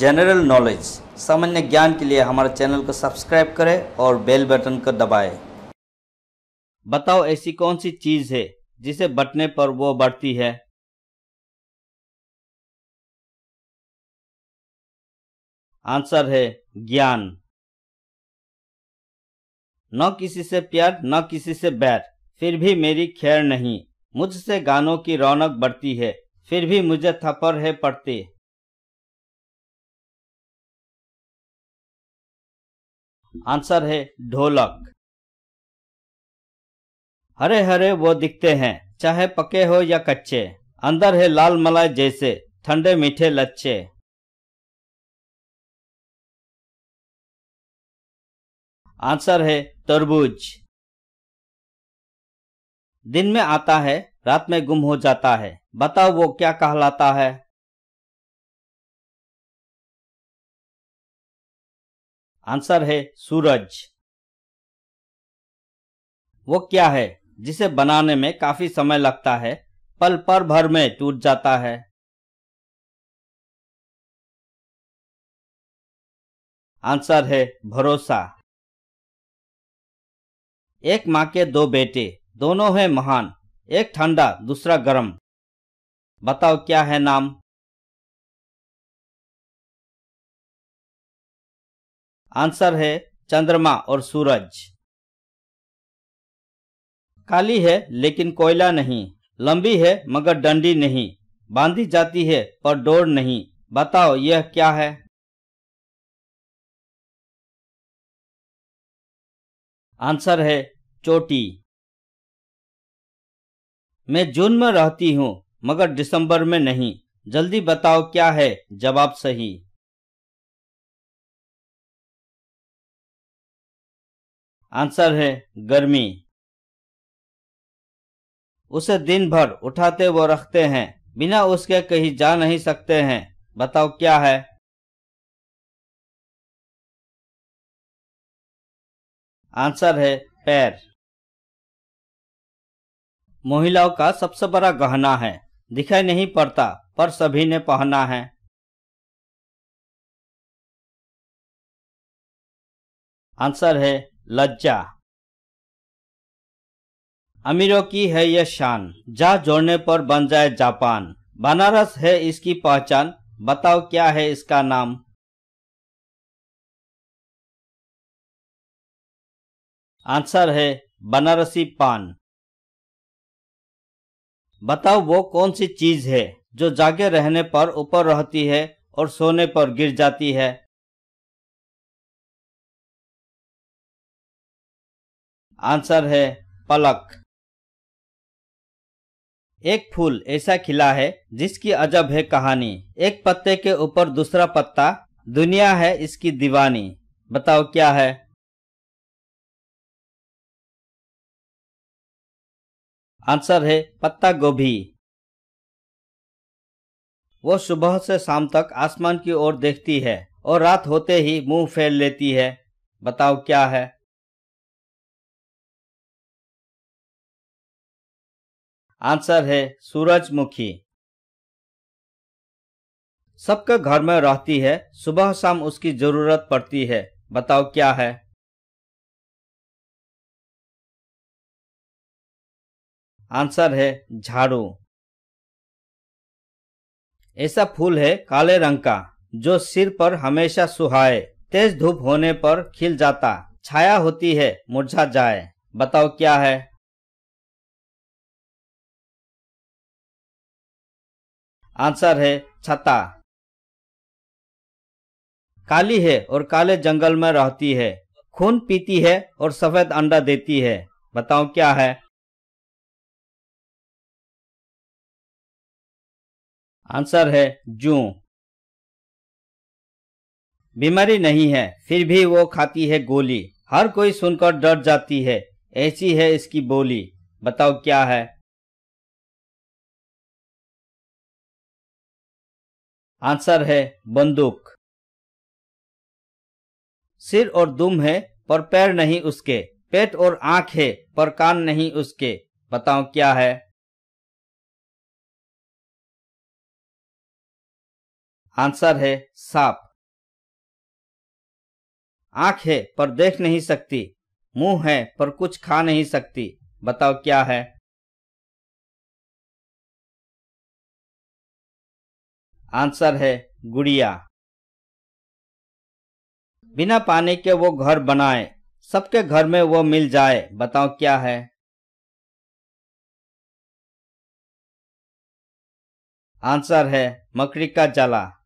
General knowledge सामान्य ज्ञान के लिए हमारे चैनल को सब्सक्राइब करें और बेल बटन को दबाएं। बताओ ऐसी कौन सी चीज है जिसे बटने पर वो बढ़ती है आंसर है ज्ञान न किसी से प्यार न किसी से बैर फिर भी मेरी खैर नहीं मुझसे गानों की रौनक बढ़ती है फिर भी मुझे थप्पड़ है पड़ती आंसर है ढोलक हरे हरे वो दिखते हैं चाहे पके हो या कच्चे अंदर है लाल मलाई जैसे ठंडे मीठे लच्छे आंसर है तरबूज दिन में आता है रात में गुम हो जाता है बताओ वो क्या कहलाता है आंसर है सूरज वो क्या है जिसे बनाने में काफी समय लगता है पल पर भर में टूट जाता है आंसर है भरोसा एक माँ के दो बेटे दोनों हैं महान एक ठंडा दूसरा गर्म बताओ क्या है नाम आंसर है चंद्रमा और सूरज काली है लेकिन कोयला नहीं लंबी है मगर डंडी नहीं बांधी जाती है पर डोर नहीं बताओ यह क्या है आंसर है चोटी मैं जून में रहती हूँ मगर दिसंबर में नहीं जल्दी बताओ क्या है जवाब सही आंसर है गर्मी उसे दिन भर उठाते व रखते हैं बिना उसके कहीं जा नहीं सकते हैं बताओ क्या है आंसर है पैर महिलाओं का सबसे बड़ा गहना है दिखाई नहीं पड़ता पर सभी ने पहना है आंसर है लज्जा अमीरों की है यह शान जा जोड़ने पर बन जाए जापान बनारस है इसकी पहचान बताओ क्या है इसका नाम आंसर है बनारसी पान बताओ वो कौन सी चीज है जो जागे रहने पर ऊपर रहती है और सोने पर गिर जाती है आंसर है पलक एक फूल ऐसा खिला है जिसकी अजब है कहानी एक पत्ते के ऊपर दूसरा पत्ता दुनिया है इसकी दीवानी बताओ क्या है आंसर है पत्ता गोभी वो सुबह से शाम तक आसमान की ओर देखती है और रात होते ही मुंह फेर लेती है बताओ क्या है आंसर है सूरजमुखी सबका घर में रहती है सुबह शाम उसकी जरूरत पड़ती है बताओ क्या है आंसर है झाड़ू ऐसा फूल है काले रंग का जो सिर पर हमेशा सुहाए तेज धूप होने पर खिल जाता छाया होती है मुरझा जाए बताओ क्या है आंसर है छता काली है और काले जंगल में रहती है खून पीती है और सफेद अंडा देती है बताओ क्या है आंसर है जू बीमारी नहीं है फिर भी वो खाती है गोली हर कोई सुनकर डर जाती है ऐसी है इसकी बोली बताओ क्या है आंसर है बंदूक सिर और दुम है पर पैर नहीं उसके पेट और आंख है पर कान नहीं उसके बताओ क्या है आंसर है सांप आंख है पर देख नहीं सकती मुंह है पर कुछ खा नहीं सकती बताओ क्या है आंसर है गुड़िया बिना पानी के वो घर बनाए सबके घर में वो मिल जाए बताओ क्या है आंसर है मकड़ी का जला